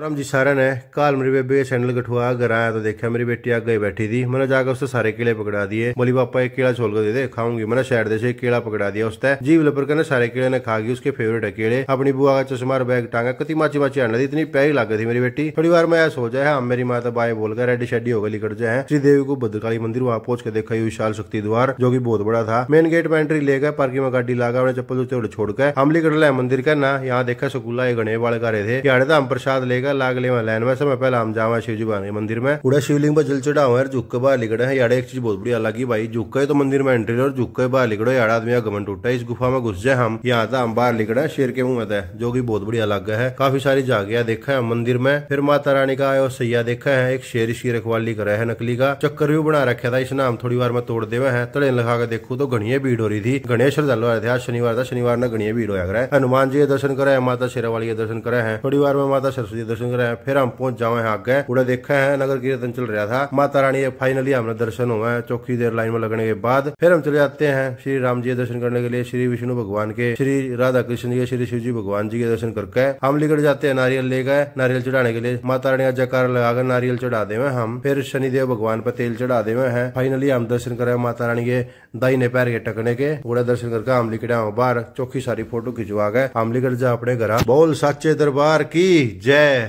राम जी सारा ने काल मेरी बेबे सैंडल गठुआ घर आया तो देखा मेरी बेटी आग गई बैठी थी मैंने जाकर उससे सारे केले पकड़ा दिए बोली पापा एक केला छोल कर दे दे खाऊंगी मैंने शहर दे से एक केला पकड़ा दिया उसने जीव लपर ने सारे केले ने खा गई उसके फेवरेट है केले अपनी बुआ का चश्मा बैग टांगा कति माची माची आने थी इतनी पैरी लाग थी मेरी बेटी थोड़ी बार मैं सोचा है हम मेरी माता बाय बोलकर रेडी शेडी होकर निकट जाए श्री देवी को भद्रकाली मंदिर वहां पहुंच के देखा विशाल शक्ति द्वार जो की बहुत बड़ा था मेन गेट में एंट्री लेकर पार्किंग में गाड़ी लागा अपने चप्पल छोड़कर हम है मंदिर कहना यहाँ देखा सकुल्ला ये गणे वाले का रहे थे हम प्रसाद लेकर लाग ले लाइन में समय पहले हम जावा शिव जी भगवान के मंदिर में उड़ा शिवलिंग पर जल चढ़ावा है झुक के बाहर लिखड़ा है याड़ा एक चीज बहुत बड़ी अलग ही भाई झुक तो मंदिर में एंट्री और झुक के बाहर लिखड़ो याड़ा आदमी गमन टूटा इस गुफा में घुस जाए हम यहाँ था हम बाहर लिखड़ा शेर के मुंह है जो की बहुत बड़ी अलग है काफी सारी जागिया देखा है मंदिर में फिर माता रानी का और सैया देखा है एक शेर इसकी रखवाली करा है नकली का चक्कर भी बना रखा था इस नाम थोड़ी बार में तोड़ देवे है तड़े लगा के देखू तो घनी भीड़ हो रही थी घने श्रद्धालु आ रहे थे आज शनिवार था शनिवार ने घनी भीड़ हो करा है हनुमान जी दर्शन करा है माता शेरा वाली दर्शन करा है थोड़ी बार में माता सरस्वती दर्शन कराया फिर हम पहुंच जावे है आगे उड़े देखा है नगर कीर्तन चल रहा था माता रानी फाइनली हमने दर्शन हुआ है चौकी देर लाइन में लगने के बाद फिर हम चले जाते हैं श्री राम जी के दर्शन करने के लिए श्री विष्णु भगवान के श्री राधा कृष्ण जी श्री शिव जी भगवान जी के दर्शन करके हम लिगड़ जाते हैं नारियल ले गए नारियल चढ़ाने के लिए माता रानी का जकार लगाकर नारियल चढ़ा देवे हम फिर शनिदेव भगवान पर तेल चढ़ा देवे हैं फाइनली हम दर्शन करे माता रानी के दाहिने पैर के टकने के बड़ा दर्शन करके हम लिखड़ा बाहर चौकी सारी फोटो खिंचवा गए हम लिखकर जा अपने घर बोल साचे दरबार की जय